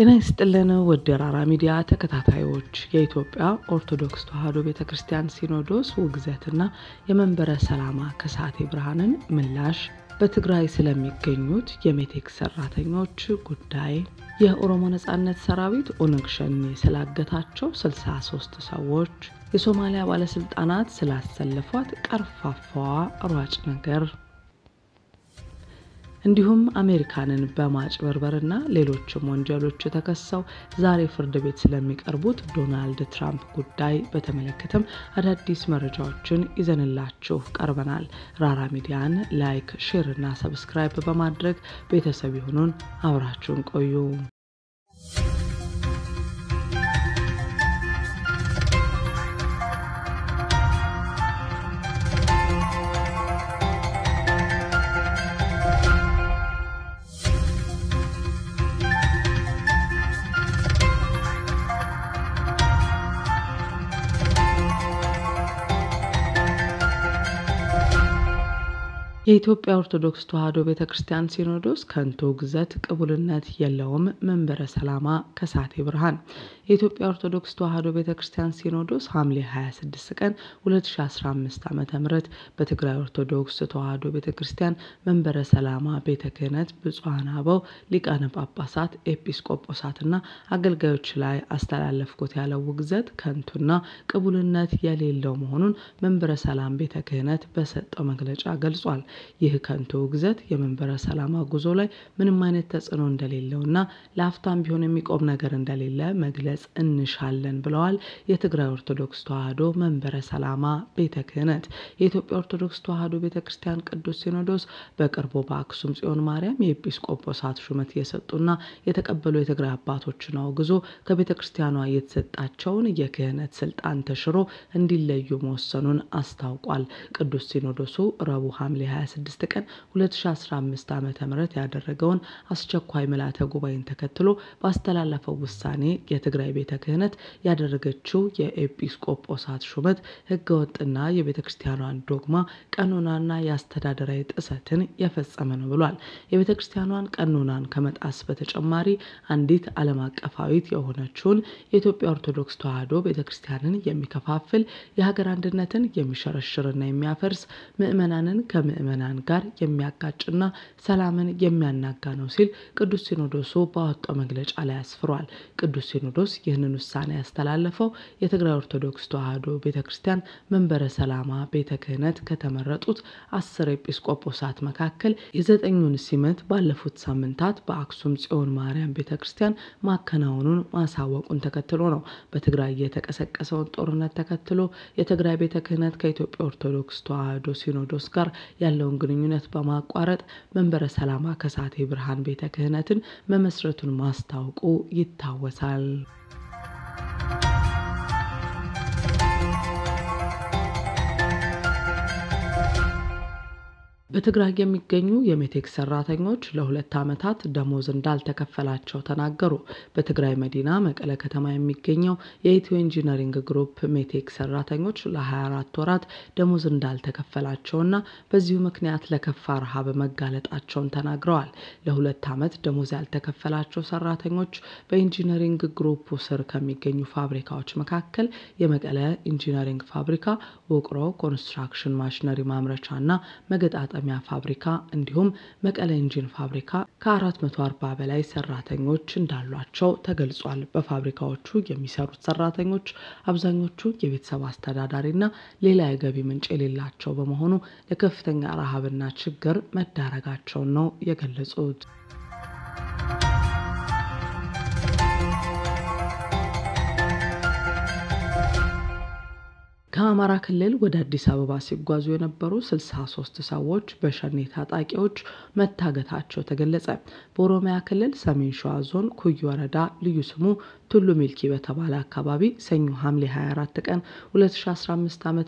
ጤና ይስጥልን ውድ የራራ ሚዲያ ተከታታዮች፣ የኢትዮጵያ ኦርቶዶክስ ተዋሕዶ ቤተ ክርስቲያን ሲኖዶስ ውግዘትና የመንበረ ሰላማ ከሳቴ ብርሃንን ምላሽ፣ በትግራይ ስለሚገኙት የሜቴክ ሰራተኞች ጉዳይ፣ የኦሮሞ ነጻነት ሰራዊት ኦነግ ሸኔ ስላገታቸው 63 ሰዎች፣ የሶማሊያ ባለስልጣናት ስላሰለፏት ቀርፋፋዋ ሯጭ ነገር እንዲሁም አሜሪካንን በማጭበርበርና ሌሎችም ወንጀሎች ተከሰው ዛሬ ፍርድ ቤት ስለሚቀርቡት ዶናልድ ትራምፕ ጉዳይ በተመለከተም አዳዲስ መረጃዎችን ይዘንላችሁ ቀርበናል። ራራ ሚዲያን ላይክ፣ ሼር እና ሰብስክራይብ በማድረግ ቤተሰብ ይሁኑን። አብራችሁን ቆዩ። የኢትዮጵያ ኦርቶዶክስ ተዋሕዶ ቤተ ክርስቲያን ሲኖዶስ ከንቱ ግዘት ቅቡልነት የለውም። መንበረ ሰላማ ከሳቴ ብርሃን የኢትዮጵያ ኦርቶዶክስ ተዋሕዶ ቤተ ክርስቲያን ሲኖዶስ ሐምሌ 26 ቀን 2015 ዓ ም በትግራይ ኦርቶዶክስ ተዋሕዶ ቤተ ክርስቲያን መንበረ ሰላማ ቤተ ክህነት ብፁዓን አበው ሊቃነ ጳጳሳት፣ ኤጲስቆጶሳትና አገልጋዮች ላይ አስተላለፍኩት ያለው ውግዘት ከንቱና ቅቡልነት የሌለው መሆኑን መንበረ ሰላም ቤተ ክህነት በሰጠው መግለጫ ገልጿል። ይህ ከንቱ ግዘት የመንበረ ሰላማ ጉዞ ላይ ምንም አይነት ተጽዕኖ እንደሌለውና ለአፍታም ቢሆን የሚቆም ነገር እንደሌለ መግለጽ እንሻለን ብለዋል። የትግራይ ኦርቶዶክስ ተዋህዶ መንበረ ሰላማ ቤተ ክህነት የኢትዮጵያ ኦርቶዶክስ ተዋህዶ ቤተ ክርስቲያን ቅዱስ ሲኖዶስ በቅርቡ በአክሱም ጽዮን ማርያም የኤጲስቆጶሳት ሹመት የሰጡና የተቀበሉ የትግራይ አባቶችን አውግዞ ከቤተ ክርስቲያኗ የተሰጣቸውን የክህነት ስልጣን ተሽሮ እንዲለዩ መወሰኑን አስታውቋል። ቅዱስ ሲኖዶሱ ረቡዕ ሐምሌ 26 ቀን 2015 ዓ ም ያደረገውን አስቸኳይ ምልዓተ ጉባኤን ተከትሎ ባስተላለፈው ውሳኔ የትግራይ ቤተ ክህነት ያደረገችው የኤጲስቆጶሳት ሹመት ህገወጥና የቤተ ክርስቲያኗን ዶግማ ቀኖናና የአስተዳደራዊ ጥሰትን የፈጸመ ነው ብሏል። የቤተ ክርስቲያኗን ቀኖናን ከመጣስ በተጨማሪ አንዲት ዓለም አቀፋዊት የሆነችውን የኢትዮጵያ ኦርቶዶክስ ተዋሕዶ ቤተ ክርስቲያንን የሚከፋፍል የሀገር አንድነትን የሚሸረሽርና የሚያፈርስ ምዕመናንን ከምእመና ከምዕመናን ጋር የሚያጋጭና ሰላምን የሚያናጋ ነው ሲል ቅዱስ ሲኖዶሱ ባወጣው መግለጫ ላይ አስፍሯል። ቅዱስ ሲኖዶስ ይህንን ውሳኔ ያስተላለፈው የትግራይ ኦርቶዶክስ ተዋሕዶ ቤተ ክርስቲያን መንበረ ሰላማ ቤተ ክህነት ከተመረጡት አስር ኤጲስቆጶሳት መካከል የዘጠኙን ሲመት ባለፉት ሳምንታት በአክሱም ጽዮን ማርያም ቤተ ክርስቲያን ማከናወኑን ማሳወቁን ተከትሎ ነው። በትግራይ የተቀሰቀሰውን ጦርነት ተከትሎ የትግራይ ቤተ ክህነት ከኢትዮጵያ ኦርቶዶክስ ተዋህዶ ሲኖዶስ ጋር ያለው ያለውን ግንኙነት በማቋረጥ መንበረ ሰላማ ከሳቴ ብርሃን ቤተ ክህነትን መመስረቱን ማስታወቁ ይታወሳል። በትግራይ የሚገኙ የሜቴክ ሰራተኞች ለሁለት ዓመታት ደሞዝ እንዳልተከፈላቸው ተናገሩ። በትግራይ መዲና መቀለ ከተማ የሚገኘው የኢትዮ ኢንጂነሪንግ ግሩፕ ሜቴክ ሰራተኞች ለ24 ወራት ደሞዝ እንዳልተከፈላቸውና በዚሁ ምክንያት ለከፋ ረሃብ መጋለጣቸውን ተናግረዋል። ለሁለት ዓመት ደሞዝ ያልተከፈላቸው ሰራተኞች በኢንጂነሪንግ ግሩፕ ስር ከሚገኙ ፋብሪካዎች መካከል የመቀለ ኢንጂነሪንግ ፋብሪካ፣ ውቅሮ ኮንስትራክሽን ማሽነሪ ማምረቻ እና መገጣጠ ማገጣጠሚያ ፋብሪካ እንዲሁም መቀለ ኢንጂን ፋብሪካ ከ440 በላይ ሰራተኞች እንዳሏቸው ተገልጿል። በፋብሪካዎቹ የሚሰሩት ሰራተኞች አብዛኞቹ የቤተሰብ አስተዳዳሪና ሌላ የገቢ ምንጭ የሌላቸው በመሆኑ ለከፍተኛ ረሃብና ችግር መዳረጋቸውን ነው የገለጹት። ከአማራ ክልል ወደ አዲስ አበባ ሲጓዙ የነበሩ 63 ሰዎች በሸኔ ታጣቂዎች መታገታቸው ተገለጸ። በኦሮሚያ ክልል ሰሜን ሸዋ ዞን ኩይ ወረዳ ልዩ ስሙ ቱሉ ሚልኪ በተባለ አካባቢ ሰኞ ሐምሌ 24 ቀን 2015 ዓ ም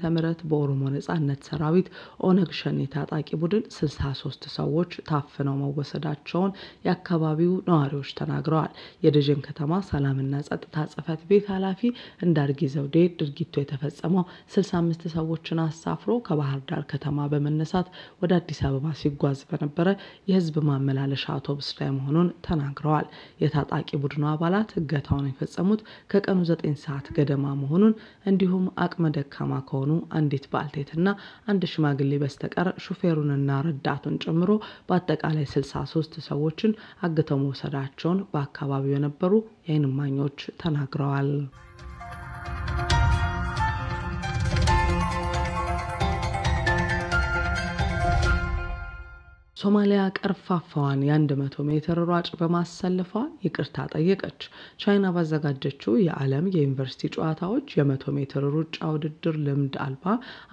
በኦሮሞ ነጻነት ሰራዊት ኦነግ ሸኔ ታጣቂ ቡድን 63 ሰዎች ታፍነው መወሰዳቸውን የአካባቢው ነዋሪዎች ተናግረዋል። የደጀን ከተማ ሰላምና ጸጥታ ጽህፈት ቤት ኃላፊ እንዳርጊ ዘውዴ ድርጊቱ የተፈጸመው 65 ሰዎችን አሳፍሮ ከባህር ዳር ከተማ በመነሳት ወደ አዲስ አበባ ሲጓዝ በነበረ የህዝብ ማመላለሻ አውቶቡስ ላይ መሆኑን ተናግረዋል። የታጣቂ ቡድኑ አባላት እገታውን የፈጸሙት ከቀኑ 9 ሰዓት ገደማ መሆኑን እንዲሁም አቅመ ደካማ ከሆኑ አንዲት ባልቴትና አንድ ሽማግሌ በስተቀር ሹፌሩንና ረዳቱን ጨምሮ በአጠቃላይ 63 ሰዎችን አግተው መውሰዳቸውን በአካባቢው የነበሩ የአይንማኞች ተናግረዋል። ሶማሊያ ቀርፋፋዋን የ100 ሜትር ሯጭ በማሰለፏ ይቅርታ ጠየቀች። ቻይና ባዘጋጀችው የዓለም የዩኒቨርሲቲ ጨዋታዎች የ100 ሜትር ሩጫ ውድድር ልምድ አልባ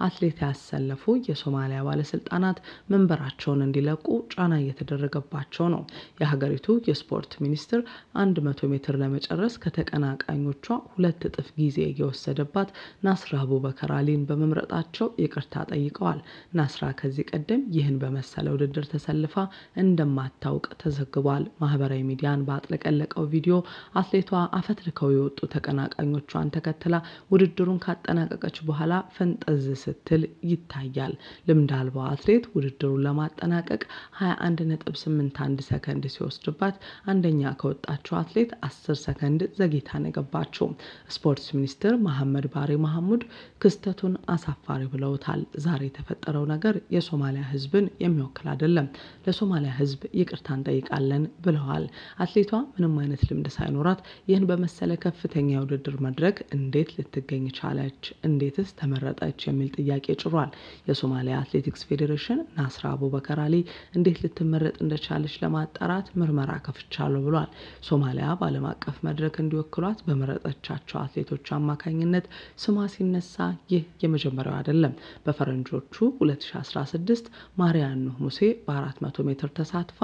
አትሌት ያሰለፉ የሶማሊያ ባለስልጣናት መንበራቸውን እንዲለቁ ጫና እየተደረገባቸው ነው። የሀገሪቱ የስፖርት ሚኒስትር 100 ሜትር ለመጨረስ ከተቀናቃኞቿ ሁለት እጥፍ ጊዜ የወሰደባት ናስራ አቡበከር አሊን በመምረጣቸው ይቅርታ ጠይቀዋል። ናስራ ከዚህ ቀደም ይህን በመሰለ ውድድር ተሰልፋ እንደማታውቅ ተዘግቧል። ማህበራዊ ሚዲያን ባጥለቀለቀው ቪዲዮ አትሌቷ አፈትርከው የወጡ ተቀናቃኞቿን ተከትላ ውድድሩን ካጠናቀቀች በኋላ ፈንጠዝ ስትል ይታያል። ልምድ አልባው አትሌት ውድድሩን ለማጠናቀቅ 21.81 ሰከንድ ሲወስድባት አንደኛ ከወጣችው አትሌት 10 ሰከንድ ዘግይታ ነው የገባችው። ስፖርት ሚኒስትር መሐመድ ባሬ መሐሙድ ክስተቱን አሳፋሪ ብለውታል። ዛሬ የተፈጠረው ነገር የሶማሊያ ሕዝብን የሚወክል አይደለም፣ አድርገን ለሶማሊያ ህዝብ ይቅርታ እንጠይቃለን ብለዋል። አትሌቷ ምንም አይነት ልምድ ሳይኖራት ይህን በመሰለ ከፍተኛ የውድድር መድረክ እንዴት ልትገኝ ቻለች? እንዴትስ ተመረጠች? የሚል ጥያቄ ጭሯል። የሶማሊያ አትሌቲክስ ፌዴሬሽን ናስራ አቡበከር አሊ እንዴት ልትመረጥ እንደቻለች ለማጣራት ምርመራ ከፍቻለሁ ብሏል። ሶማሊያ በዓለም አቀፍ መድረክ እንዲወክሏት በመረጠቻቸው አትሌቶች አማካኝነት ስሟ ሲነሳ ይህ የመጀመሪያው አይደለም። በፈረንጆቹ 2016 ማሪያኖ ሙሴ በ 400 ሜትር ተሳትፋ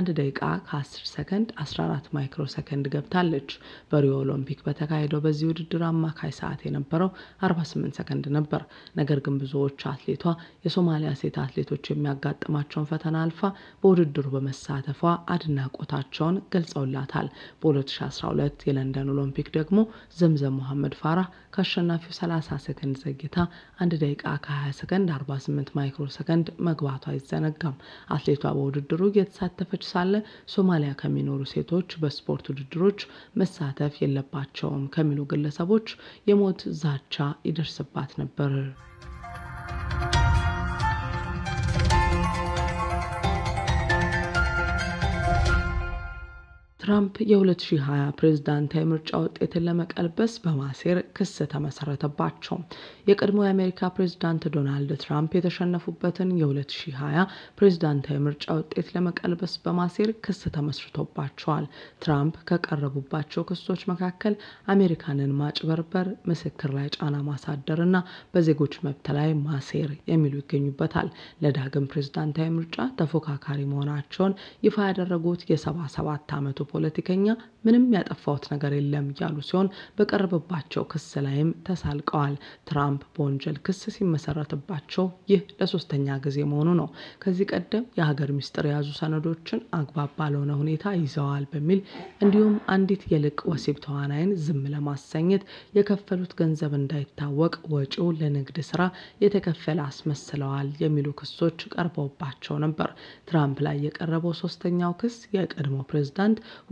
1 ደቂቃ ከ10 ሰከንድ 14 ማይክሮ ሰከንድ ገብታለች። በሪዮ ኦሎምፒክ በተካሄደው በዚህ ውድድር አማካይ ሰዓት የነበረው 48 ሰከንድ ነበር። ነገር ግን ብዙዎች አትሌቷ የሶማሊያ ሴት አትሌቶች የሚያጋጥማቸውን ፈተና አልፋ በውድድሩ በመሳተፏ አድናቆታቸውን ገልጸውላታል። በ2012 የለንደን ኦሎምፒክ ደግሞ ዘምዘም መሐመድ ፋራህ ከአሸናፊው 30 ሰከንድ ዘግይታ 1 ደቂቃ ከ20 ሰከንድ 48 ማይክሮ ሰከንድ መግባቷ አይዘነጋም። አትሌቷ በውድድሩ እየተሳተፈች ሳለ ሶማሊያ ከሚኖሩ ሴቶች በስፖርት ውድድሮች መሳተፍ የለባቸውም ከሚሉ ግለሰቦች የሞት ዛቻ ይደርስባት ነበር። ትራምፕ የ2020 ፕሬዝዳንታዊ ምርጫ ውጤትን ለመቀልበስ በማሴር ክስ ተመሰረተባቸው። የቀድሞ የአሜሪካ ፕሬዝዳንት ዶናልድ ትራምፕ የተሸነፉበትን የ2020 ፕሬዝዳንታዊ ምርጫ ውጤት ለመቀልበስ በማሴር ክስ ተመስርቶባቸዋል። ትራምፕ ከቀረቡባቸው ክሶች መካከል አሜሪካንን ማጭበርበር፣ ምስክር ላይ ጫና ማሳደር እና በዜጎች መብት ላይ ማሴር የሚሉ ይገኙበታል። ለዳግም ፕሬዝዳንታዊ ምርጫ ተፎካካሪ መሆናቸውን ይፋ ያደረጉት የ77 ዓመቱ ፖለቲከኛ ምንም ያጠፋሁት ነገር የለም ያሉ ሲሆን በቀረበባቸው ክስ ላይም ተሳልቀዋል። ትራምፕ በወንጀል ክስ ሲመሰረትባቸው ይህ ለሶስተኛ ጊዜ መሆኑ ነው። ከዚህ ቀደም የሀገር ሚስጥር የያዙ ሰነዶችን አግባብ ባልሆነ ሁኔታ ይዘዋል በሚል እንዲሁም አንዲት የልቅ ወሲብ ተዋናይን ዝም ለማሰኘት የከፈሉት ገንዘብ እንዳይታወቅ ወጪው ለንግድ ስራ የተከፈለ አስመስለዋል የሚሉ ክሶች ቀርበውባቸው ነበር። ትራምፕ ላይ የቀረበው ሶስተኛው ክስ የቀድሞ ፕሬዝዳንት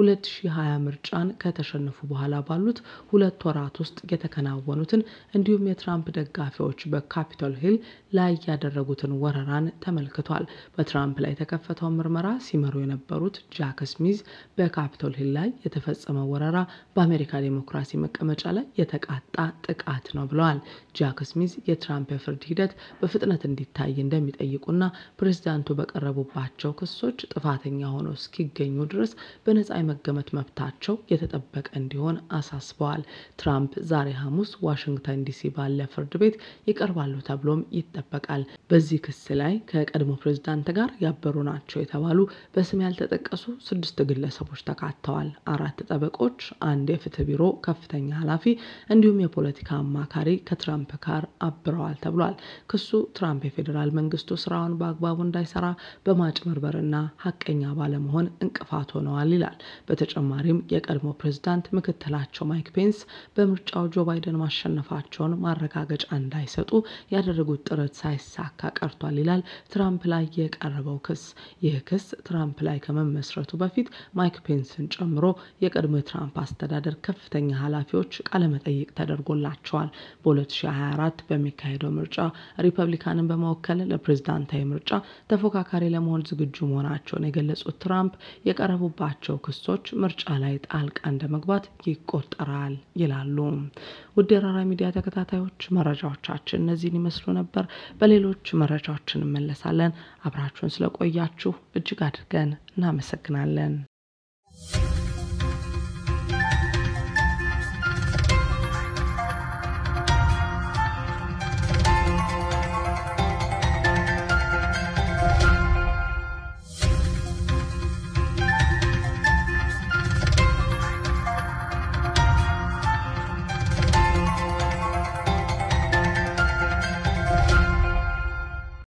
2020 ምርጫን ከተሸነፉ በኋላ ባሉት ሁለት ወራት ውስጥ የተከናወኑትን እንዲሁም የትራምፕ ደጋፊዎች በካፒቶል ሂል ላይ ያደረጉትን ወረራን ተመልክቷል። በትራምፕ ላይ የተከፈተው ምርመራ ሲመሩ የነበሩት ጃክ ስሚዝ በካፒቶል ሂል ላይ የተፈጸመ ወረራ በአሜሪካ ዴሞክራሲ መቀመጫ ላይ የተቃጣ ጥቃት ነው ብለዋል። ጃክ ስሚዝ የትራምፕ የፍርድ ሂደት በፍጥነት እንዲታይ እንደሚጠይቁና ፕሬዚዳንቱ በቀረቡባቸው ክሶች ጥፋተኛ ሆነው እስኪገኙ ድረስ በነጻ የመገመት መብታቸው የተጠበቀ እንዲሆን አሳስበዋል። ትራምፕ ዛሬ ሐሙስ ዋሽንግተን ዲሲ ባለ ፍርድ ቤት ይቀርባሉ ተብሎም ይጠበቃል። በዚህ ክስ ላይ ከቀድሞ ፕሬዝዳንት ጋር ያበሩ ናቸው የተባሉ በስም ያልተጠቀሱ ስድስት ግለሰቦች ተካተዋል። አራት ጠበቆች፣ አንድ የፍትህ ቢሮ ከፍተኛ ኃላፊ እንዲሁም የፖለቲካ አማካሪ ከትራምፕ ጋር አብረዋል ተብሏል። ክሱ ትራምፕ የፌዴራል መንግስቱ ስራውን በአግባቡ እንዳይሰራ በማጭበርበርና ሀቀኛ ባለመሆን እንቅፋት ሆነዋል ይላል። በተጨማሪም የቀድሞ ፕሬዝዳንት ምክትላቸው ማይክ ፔንስ በምርጫው ጆ ባይደን ማሸነፋቸውን ማረጋገጫ እንዳይሰጡ ያደረጉት ጥረት ሳይሳካ ቀርቷል ይላል ትራምፕ ላይ የቀረበው ክስ። ይህ ክስ ትራምፕ ላይ ከመመስረቱ በፊት ማይክ ፔንስን ጨምሮ የቀድሞ የትራምፕ አስተዳደር ከፍተኛ ኃላፊዎች ቃለመጠይቅ ተደርጎላቸዋል። በ2024 በሚካሄደው ምርጫ ሪፐብሊካንን በመወከል ለፕሬዝዳንታዊ ምርጫ ተፎካካሪ ለመሆን ዝግጁ መሆናቸውን የገለጹት ትራምፕ የቀረቡባቸው ክሱ ድርጅቶች ምርጫ ላይ ጣልቃ እንደመግባት ይቆጠራል ይላሉ። ውድ የራራ ሚዲያ ተከታታዮች መረጃዎቻችን እነዚህን ይመስሉ ነበር። በሌሎች መረጃዎች እንመለሳለን። አብራችሁን ስለቆያችሁ እጅግ አድርገን እናመሰግናለን።